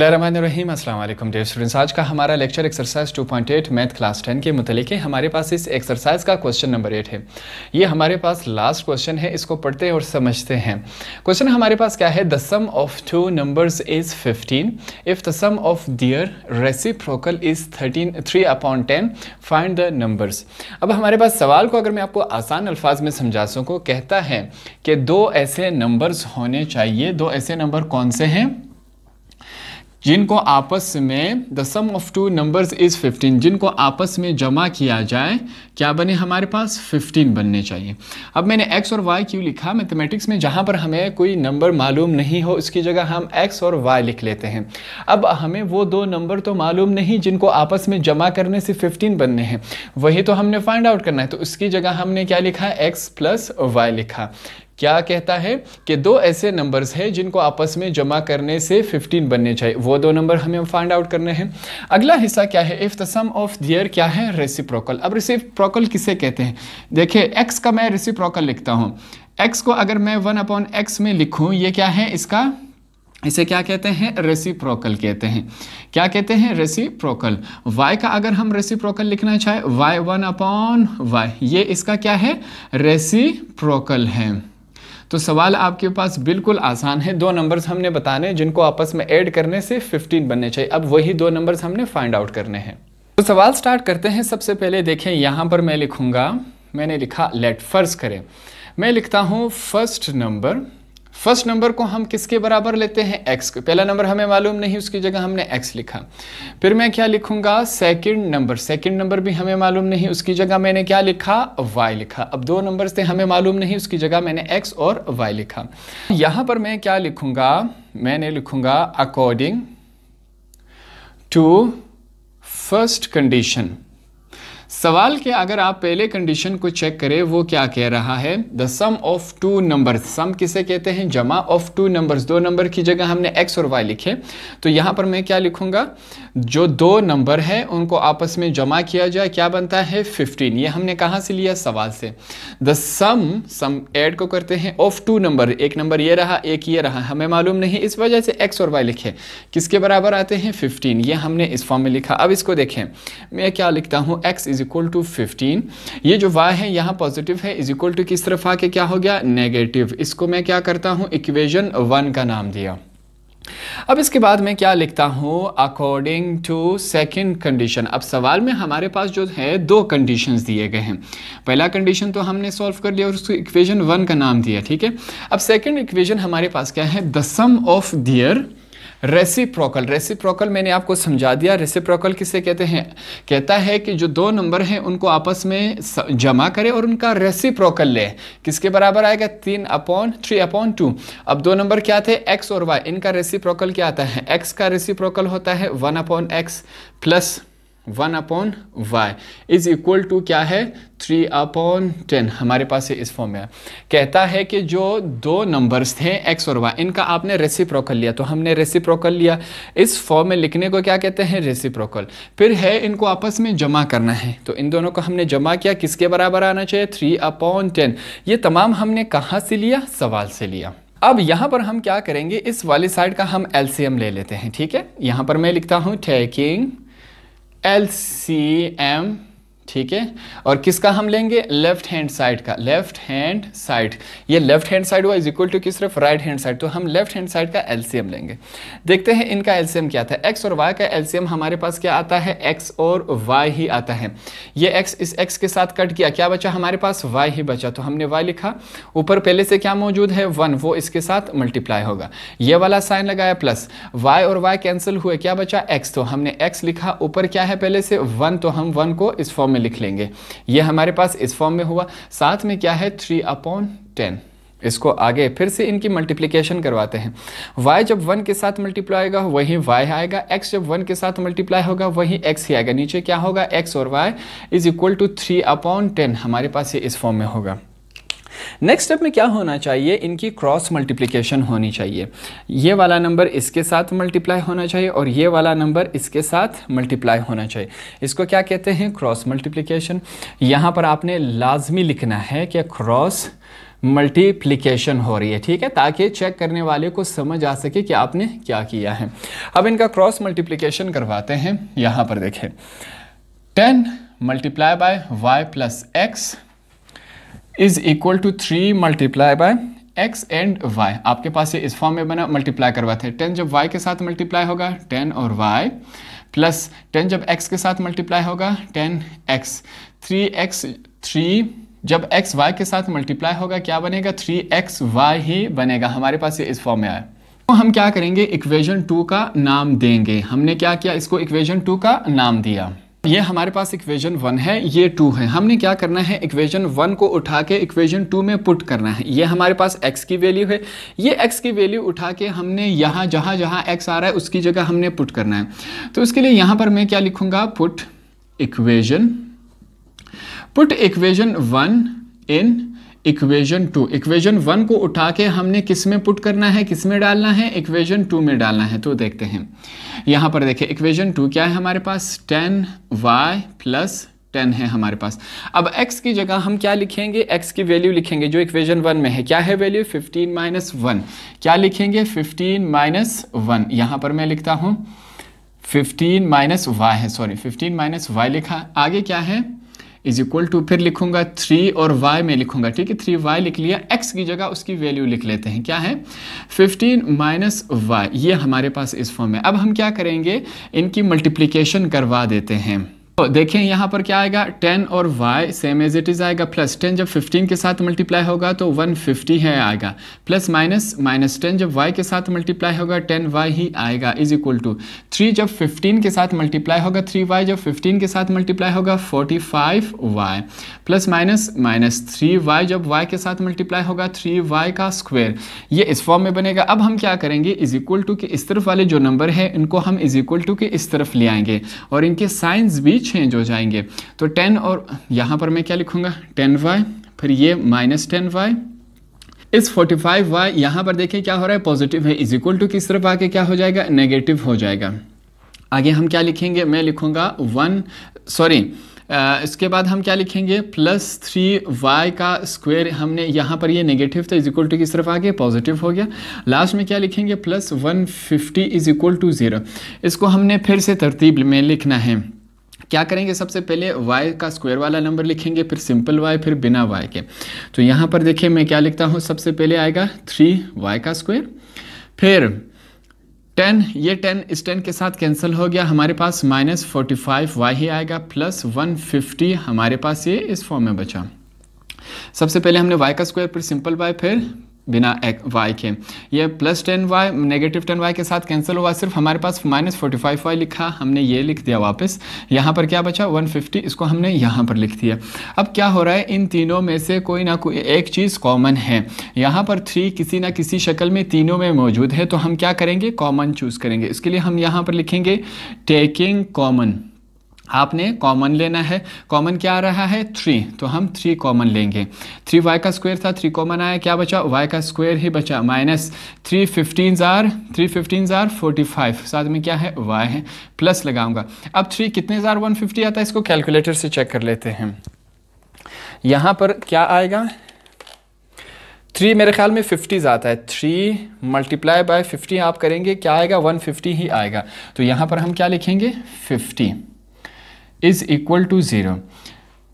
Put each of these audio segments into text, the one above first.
रहीम अस्सलाम dear students आज का हमारा लेक्चर एक्सरसाइज 2.8 मैथ क्लास 10 के मुतलिक है हमारे पास इस एक्सरसाइज का क्वेश्चन नंबर एट है ये हमारे पास लास्ट क्वेश्चन है इसको पढ़ते और समझते हैं क्वेश्चन हमारे पास क्या है the sum of two numbers is 15 if the sum of their reciprocal is 13 three upon ten find the numbers अब हमारे पास सवाल को अगर मैं आपको आसान अल्फाज में समझा सकूँ कहता है कि दो ऐसे नंबर्स होने चाहिए दो ऐसे नंबर कौन से हैं जिनको आपस में the sum of two numbers is 15 जिनको आपस में जमा किया जाए क्या बने हमारे पास 15 बनने चाहिए अब मैंने x और y क्यों लिखा मैथमेटिक्स में जहाँ पर हमें कोई नंबर मालूम नहीं हो उसकी जगह हम x और y लिख लेते हैं अब हमें वो दो नंबर तो मालूम नहीं जिनको आपस में जमा करने से फिफ्टीन बनने हैं वही तो हमने फाइंड आउट करना है तो उसकी जगह हमने क्या लिखा एक्स प्लस वाई लिखा क्या कहता है कि दो ऐसे नंबर्स हैं जिनको आपस में जमा करने से 15 बनने चाहिए वो दो नंबर हमें फाइंड आउट करने हैं अगला हिस्सा क्या है if the sum of their क्या है रेसिप्रोकल अब रेसिप्रोकल किसे कहते हैं देखिए एक्स का मैं रेसिप्रोकल लिखता हूँ एक्स को अगर मैं वन अपॉन एक्स में लिखूँ ये क्या है इसका इसे क्या कहते हैं रेसिप्रोकल कहते हैं क्या कहते हैं रेसिप्रोकल वाई का अगर हम रेसिप्रोकल लिखना चाहें वाई वन अपॉन वाई ये इसका क्या है रेसिप्रोकल है तो सवाल आपके पास बिल्कुल आसान है दो नंबर्स हमने बताने जिनको आपस में ऐड करने से 15 बनने चाहिए अब वही दो नंबर्स हमने फाइंड आउट करने हैं तो सवाल स्टार्ट करते हैं सबसे पहले देखें यहाँ पर मैं लिखूँगा मैंने लिखा लेट फर्ज करें मैं लिखता हूँ फर्स्ट नंबर फर्स्ट नंबर को हम किसके बराबर लेते हैं एक्स को पहला नंबर हमें मालूम नहीं उसकी जगह हमने एक्स लिखा फिर मैं क्या लिखूंगा सेकंड नंबर सेकंड नंबर भी हमें मालूम नहीं उसकी जगह मैंने क्या लिखा वाई लिखा अब दो नंबर थे हमें मालूम नहीं उसकी जगह मैंने एक्स और वाई लिखा यहां पर मैं क्या लिखूंगा मैंने लिखूंगा अकॉर्डिंग टू फर्स्ट कंडीशन सवाल के अगर आप पहले कंडीशन को चेक करें वो क्या कह रहा है the sum of two number sum किसे कहते हैं जमा ऑफ टू नंबर्स दो नंबर की जगह हमने एक्स और वाई लिखे तो यहां पर मैं क्या लिखूंगा जो दो नंबर है उनको आपस में जमा किया जाए क्या बनता है 15 ये हमने कहाँ से लिया सवाल से द सम सम ऐड को करते हैं ऑफ टू नंबर एक नंबर ये रहा एक ये रहा हमें मालूम नहीं इस वजह से एक्स और वाई लिखे किसके बराबर आते हैं फिफ्टीन ये हमने इस फॉर्म में लिखा अब इसको देखें मैं क्या लिखता हूँ x is equal to fifteen ये जो वाई है यहाँ पॉजिटिव है इज इक्वल टू किस तरफ आके क्या हो गया नेगेटिव इसको मैं क्या करता हूँ इक्वेजन वन का नाम दिया अब इसके बाद मैं क्या लिखता हूं अकॉर्डिंग टू सेकंड कंडीशन अब सवाल में हमारे पास जो है दो कंडीशंस दिए गए हैं पहला कंडीशन तो हमने सॉल्व कर लिया और उसको इक्वेशन वन का नाम दिया ठीक है अब सेकंड इक्वेशन हमारे पास क्या है the sum of their reciprocal reciprocal मैंने आपको समझा दिया रेसिप्रोकल किसे कहते हैं कहता है कि जो दो नंबर हैं उनको आपस में जमा करें और उनका रेसिप्रोकल ले किसके बराबर आएगा तीन अपॉन थ्री अपॉन टू अब दो नंबर क्या थे एक्स और वाई इनका रेसिप्रोकल क्या आता है एक्स का रेसिप्रोकल होता है one upon x plus one upon y is equal to क्या है थ्री अपॉन टेन हमारे पास इस फॉर्म में कहता है कि जो दो नंबर्स थे एक्स और वाई इनका आपने रेसिप्रोकल लिया तो हमने रेसिप्रोकल लिया इस फॉर्म में लिखने को क्या कहते हैं रेसिप्रोकल फिर है इनको आपस में जमा करना है तो इन दोनों को हमने जमा किया किसके बराबर आना चाहिए थ्री अपॉन टेन ये तमाम हमने कहाँ से लिया सवाल से लिया अब यहां पर हम क्या करेंगे इस वाली साइड का हम एलसीएम ले लेते हैं ठीक है यहां पर मैं लिखता हूँ टेकिंग LCM ठीक है और किसका हम लेंगे लेफ्ट हैंड साइड का लेफ्ट हैंड साइड ये लेफ्ट हैंड साइड हुआ इज इक्वल टू किस सिर्फ राइट हैंड साइड तो हम लेफ्ट हैंड साइड का एलसीएम लेंगे देखते हैं इनका एलसीएम क्या था एक्स और वाई का एलसीएम हमारे पास क्या आता है एक्स और वाई ही आता है ये एक्स इस एक्स के साथ कट किया क्या बचा हमारे पास वाई ही बचा तो हमने वाई लिखा ऊपर पहले से क्या मौजूद है वन वो इसके साथ मल्टीप्लाई होगा ये वाला साइन लगाया प्लस वाई और वाई कैंसिल हुए क्या बचा एक्स तो हमने एक्स लिखा ऊपर क्या है पहले से वन तो हम वन को इस फॉर्म में लिख लेंगे ये हमारे पास इस फॉर्म में हुआ साथ में क्या है थ्री अपॉन टेन इसको आगे फिर से इनकी मल्टीप्लिकेशन करवाते हैं y जब 1 के साथ मल्टीप्लाई होगा वही y आएगा x जब 1 के साथ मल्टीप्लाई होगा वही x ही आएगा नीचे क्या होगा x और y is equal to three upon ten हमारे पास ये इस फॉर्म में होगा नेक्स्ट स्टेप में क्या होना चाहिए इनकी क्रॉस मल्टीप्लीकेशन होनी चाहिए ये वाला नंबर इसके साथ मल्टीप्लाई होना चाहिए और ये वाला नंबर इसके साथ मल्टीप्लाई होना चाहिए इसको क्या कहते हैं क्रॉस मल्टीप्लीकेशन यहाँ पर आपने लाजमी लिखना है कि क्रॉस मल्टीप्लीकेशन हो रही है ठीक है ताकि चेक करने वाले को समझ आ सके कि आपने क्या किया है अब इनका क्रॉस मल्टीप्लीकेशन करवाते हैं यहाँ पर देखें ten multiply by y plus x is equal to three multiply by x and y आपके पास ये इस फॉर्म में बना मल्टीप्लाई करवाते हैं टेन जब वाई के साथ मल्टीप्लाई होगा टेन और वाई प्लस टेन जब एक्स के साथ मल्टीप्लाई होगा ten x three x three जब एक्स वाई के साथ मल्टीप्लाई होगा क्या बनेगा थ्री एक्स वाई ही बनेगा हमारे पास ये इस फॉर्म में आया तो हम क्या करेंगे इक्वेशन टू का नाम देंगे हमने क्या किया इसको इक्वेशन टू का नाम दिया ये हमारे पास इक्वेशन वन है ये टू है हमने क्या करना है इक्वेशन वन को उठा के इक्वेशन टू में पुट करना है ये हमारे पास एक्स की वैल्यू है ये एक्स की वैल्यू उठा के हमने यहाँ जहाँ जहाँ एक्स आ रहा है उसकी जगह हमने पुट करना है तो उसके लिए यहाँ पर मैं क्या लिखूँगा put equation put equation one in equation two equation one को उठा के हमने किस में पुट करना है किस में डालना है इक्वेशन टू में डालना है तो देखते हैं यहाँ पर देखें इक्वेशन टू क्या है हमारे पास टेन वाई प्लस टेन है हमारे पास अब x की जगह हम क्या लिखेंगे x की वैल्यू लिखेंगे जो इक्वेशन वन में है क्या है वैल्यू फिफ्टीन माइनस वन क्या लिखेंगे फिफ्टीन माइनस वन यहाँ पर मैं लिखता हूँ फिफ्टीन माइनस वाई है सॉरी फिफ्टीन माइनस वाई लिखा आगे क्या है इज इक्वल टू फिर लिखूंगा थ्री और वाई में लिखूंगा ठीक है थ्री वाई लिख लिया एक्स की जगह उसकी वैल्यू लिख लेते हैं क्या है फिफ्टीन माइनस वाई ये हमारे पास इस फॉर्म में अब हम क्या करेंगे इनकी मल्टीप्लीकेशन करवा देते हैं तो देखें यहाँ पर क्या आएगा 10 और y same as it is आएगा प्लस 10 जब 15 के साथ मल्टीप्लाई होगा तो 150 है आएगा प्लस माइनस माइनस टेन जब y के साथ मल्टीप्लाई होगा 10y ही आएगा इज इक्वल टू थ्री जब 15 के साथ मल्टीप्लाई होगा 3y जब 15 के साथ मल्टीप्लाई होगा 45y plus minus minus three जब y के साथ मल्टीप्लाई होगा 3y का स्क्वेयर ये इस फॉर्म में बनेगा अब हम क्या करेंगे इज इक्वल टू के इस तरफ वाले जो नंबर है इनको हम इज इक्वल टू के इस तरफ ले आएंगे और इनके साइंस भी चेंज हो जाएंगे तो टेन और यहाँ पर मैं क्या लिखूँगा टेन वाई फिर ये माइनस टेन वाई इस 45 वाई यहाँ पर देखिए क्या हो रहा है पॉजिटिव है इज इक्वल टू किस तरफ आके क्या हो जाएगा नेगेटिव हो जाएगा आगे हम क्या लिखेंगे मैं लिखूँगा वन सॉरी इसके बाद हम क्या लिखेंगे प्लस थ्री वाई का स्क्वायर हमने यहाँ पर ये नेगेटिव था इज इक्वल टू किस तरफ आ गया पॉजिटिव हो गया लास्ट में क्या लिखेंगे plus one fifty is equal to zero इसको हमने फिर से तरतीब में लिखना है क्या करेंगे सबसे पहले y का स्क्वायर वाला नंबर लिखेंगे फिर सिंपल y फिर बिना y के तो यहाँ पर देखिए मैं क्या लिखता हूँ सबसे पहले आएगा थ्री वाई का स्क्वायर फिर टेन ये टेन इस टेन के साथ कैंसिल हो गया हमारे पास माइनस फोर्टी फाइव वाई ही आएगा प्लस वन फिफ्टी हमारे पास ये इस फॉर्म में बचा सबसे पहले हमने y का स्क्वायर फिर सिंपल y फिर बिना एक वाई के ये plus ten y negative ten y के साथ कैंसिल हुआ सिर्फ हमारे पास माइनस फोर्टी फाइव वाई लिखा हमने ये लिख दिया वापस यहाँ पर क्या बचा वन फिफ्टी इसको हमने यहाँ पर लिख दिया अब क्या हो रहा है इन तीनों में से कोई ना कोई एक चीज़ कॉमन है यहाँ पर थ्री किसी ना किसी शक्ल में तीनों में मौजूद है तो हम क्या करेंगे कॉमन चूज़ करेंगे इसके लिए हम यहाँ पर लिखेंगे टेकिंग कॉमन आपने कॉमन लेना है कॉमन क्या आ रहा है थ्री तो हम थ्री कॉमन लेंगे थ्री वाई का स्क्वायर था थ्री कॉमन आया क्या बचा वाई का स्क्वायर ही बचा माइनस थ्री फिफ्टीन ज़ार थ्री फिफ्टीन ज़ार फोर्टी फाइव साथ में क्या है वाई है प्लस लगाऊंगा अब थ्री कितने ज़ार वन फिफ्टी आता है इसको कैलकुलेटर से चेक कर लेते हैं यहाँ पर क्या आएगा थ्री मेरे ख्याल में फिफ्टीज़ आता है थ्री मल्टीप्लाई बाय फिफ्टी आप करेंगे क्या आएगा वन फिफ्टी ही आएगा तो यहाँ पर हम क्या लिखेंगे fifty is equal to zero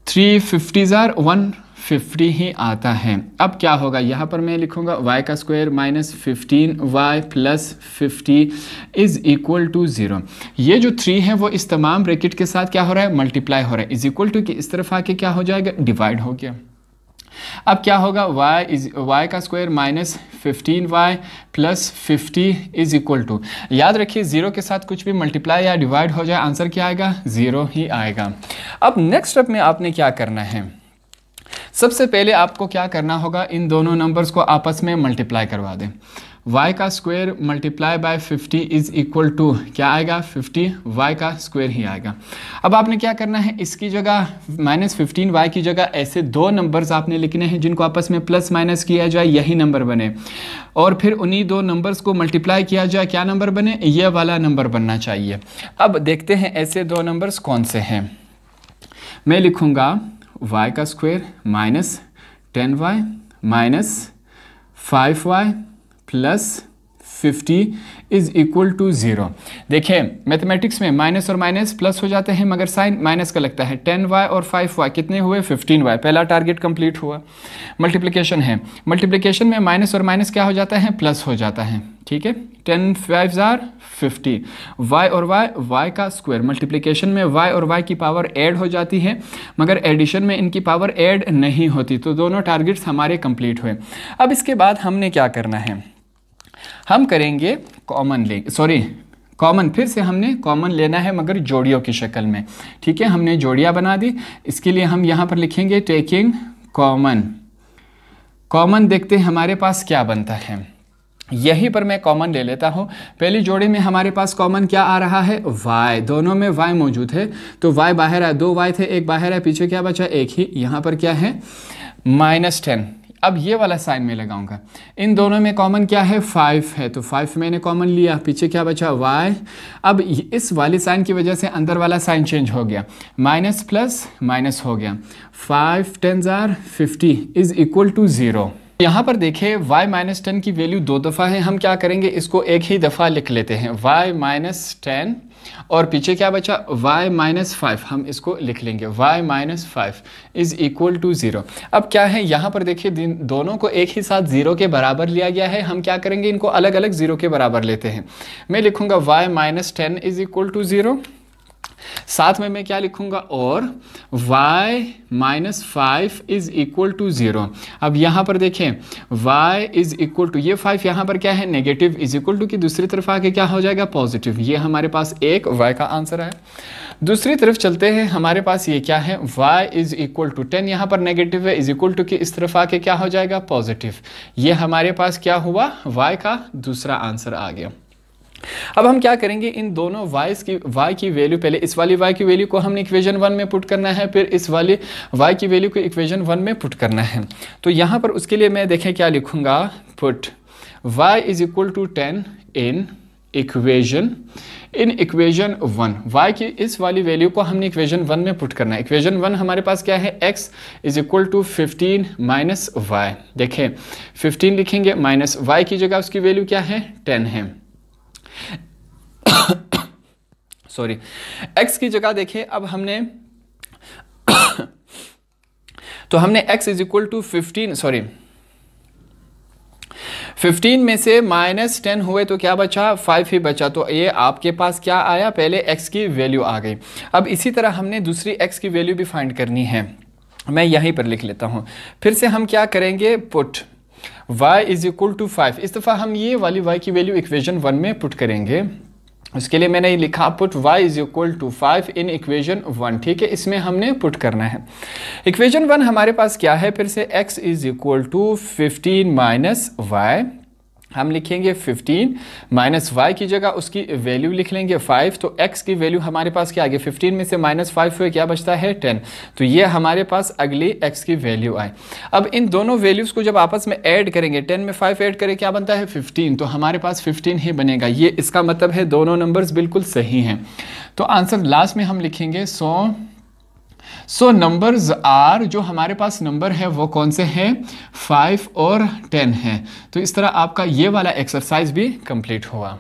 three fifty ज़ार वन फिफ्टी ही आता है अब क्या होगा यहाँ पर मैं लिखूँगा वाई का square minus fifteen y plus fifty is equal to zero ये जो थ्री है वो इस तमाम ब्रैकेट के साथ क्या हो रहा है मल्टीप्लाई हो रहा है इज़ इक्वल टू कि इस तरफ आके क्या हो जाएगा डिवाइड हो गया अब क्या होगा y इज वाई का square minus fifteen y plus fifty is equal to याद रखिए ज़ीरो के साथ कुछ भी मल्टीप्लाई या डिवाइड हो जाए आंसर क्या आएगा ज़ीरो ही आएगा अब नेक्स्ट स्टेप में आपने क्या करना है सबसे पहले आपको क्या करना होगा इन दोनों नंबर्स को आपस में मल्टीप्लाई करवा दें y का square multiply by 50 is equal to क्या आएगा 50 y का स्क्वायर ही आएगा अब आपने क्या करना है इसकी जगह माइनस फिफ्टीन वाई की जगह ऐसे दो नंबर्स आपने लिखने हैं जिनको आपस में प्लस माइनस किया जाए यही नंबर बने और फिर उन्हीं दो नंबर्स को मल्टीप्लाई किया जाए क्या नंबर बने यह वाला नंबर बनना चाहिए अब देखते हैं ऐसे दो नंबर्स कौन से हैं मैं लिखूँगा वाई का square minus ten y minus five y plus fifty is equal to zero देखिए मैथमेटिक्स में माइनस और माइनस प्लस हो जाते हैं मगर साइन माइनस का लगता है टेन वाई और फाइव वाई कितने हुए फिफ्टीन वाई पहला टारगेट कंप्लीट हुआ मल्टीप्लिकेशन है मल्टीप्लिकेशन में माइनस और माइनस क्या हो जाता है प्लस हो जाता है ठीक है टेन फाइव ज़ार फिफ्टी वाई और वाई वाई का स्क्वायर मल्टीप्लिकेशन में वाई और वाई की पावर ऐड हो जाती है मगर एडिशन में इनकी पावर ऐड नहीं होती तो दोनों टारगेट्स हमारे कंप्लीट हुए अब इसके बाद हमने क्या करना है हम करेंगे कॉमन लिंक सॉरी कॉमन फिर से हमने कॉमन लेना है मगर जोड़ियों की शक्ल में ठीक है हमने जोड़ियाँ बना दी इसके लिए हम यहाँ पर लिखेंगे टेकिंग कॉमन कॉमन देखते हमारे पास क्या बनता है यहीं पर मैं कॉमन ले लेता हूँ पहली जोड़ी में हमारे पास कॉमन क्या आ रहा है वाई दोनों में वाई मौजूद है तो वाई बाहर है दो वाई थे एक बाहर है पीछे क्या बचा एक ही यहाँ पर क्या है माइनस टेन अब ये वाला साइन में लगाऊंगा इन दोनों में कॉमन क्या है फाइव है तो फाइव मैंने कॉमन लिया पीछे क्या बचा वाई अब इस वाले साइन की वजह से अंदर वाला साइन चेंज हो गया माइनस प्लस माइनस हो गया फाइव टेन ज़ार fifty is equal to zero यहाँ पर देखिए y माइनस टेन की वैल्यू दो दफ़ा है हम क्या करेंगे इसको एक ही दफ़ा लिख लेते हैं y माइनस टेन और पीछे क्या बचा y माइनस फाइव हम इसको लिख लेंगे y minus five is equal to zero अब क्या है यहाँ पर देखिए दोनों को एक ही साथ ज़ीरो के बराबर लिया गया है हम क्या करेंगे इनको अलग अलग ज़ीरो के बराबर लेते हैं मैं लिखूँगा y minus ten is equal to zero साथ में मैं क्या लिखूंगा और y minus five is equal to zero अब यहां पर देखें y इज इक्वल टू ये फाइव यहां पर क्या है नेगेटिव इज इक्वल टू की दूसरी तरफ आके क्या हो जाएगा पॉजिटिव ये हमारे पास एक y का आंसर है दूसरी तरफ चलते हैं हमारे पास ये क्या है y is equal to ten यहाँ पर नेगेटिव है इज इक्वल टू की इस तरफ आके क्या हो जाएगा पॉजिटिव ये हमारे पास क्या हुआ y का दूसरा आंसर आ गया अब हम क्या करेंगे इन दोनों वाइज की वाई की वैल्यू पहले इस वाली वाई की वैल्यू को हमने इक्वेशन वन में पुट करना है फिर इस वाली वाई की वैल्यू को इक्वेशन वन में पुट करना है तो यहाँ पर उसके लिए मैं देखें क्या लिखूँगा put y is equal to ten in equation in equation one y की इस वाली वैल्यू को हमने इक्वेशन वन में पुट करना है इक्वेशन वन हमारे पास क्या है x is equal to fifteen minus y देखें फिफ्टीन लिखेंगे माइनस वाई की जगह उसकी वैल्यू क्या है टेन है सॉरी एक्स की जगह देखे अब हमने तो हमने x is equal to fifteen sorry 15 में से माइनस टेन हुए तो क्या बचा 5 ही बचा तो ये आपके पास क्या आया पहले x की वैल्यू आ गई अब इसी तरह हमने दूसरी x की वैल्यू भी फाइंड करनी है मैं यहीं पर लिख लेता हूँ फिर से हम क्या करेंगे put y is equal to five इस दफ़ा हम ये वाली y की वैल्यू इक्वेशन वन में पुट करेंगे उसके लिए मैंने लिखा put y is equal to five in equation one ठीक है इसमें हमने पुट करना है इक्वेशन वन हमारे पास क्या है फिर से x is equal to fifteen minus y हम लिखेंगे 15 माइनस वाई की जगह उसकी वैल्यू लिख लेंगे 5 तो x की वैल्यू हमारे पास क्या आ गई 15 में से माइनस फाइव हुए क्या बचता है 10 तो ये हमारे पास अगली x की वैल्यू आए अब इन दोनों वैल्यूज़ को जब आपस में ऐड करेंगे 10 में 5 ऐड करें क्या बनता है 15 तो हमारे पास 15 ही बनेगा ये इसका मतलब है दोनों नंबर्स बिल्कुल सही हैं तो आंसर लास्ट में हम लिखेंगे सौ so, सो नंबर्स आर जो हमारे पास नंबर है वो कौन से हैं फाइव और टेन हैं तो इस तरह आपका ये वाला एक्सरसाइज भी कंप्लीट हुआ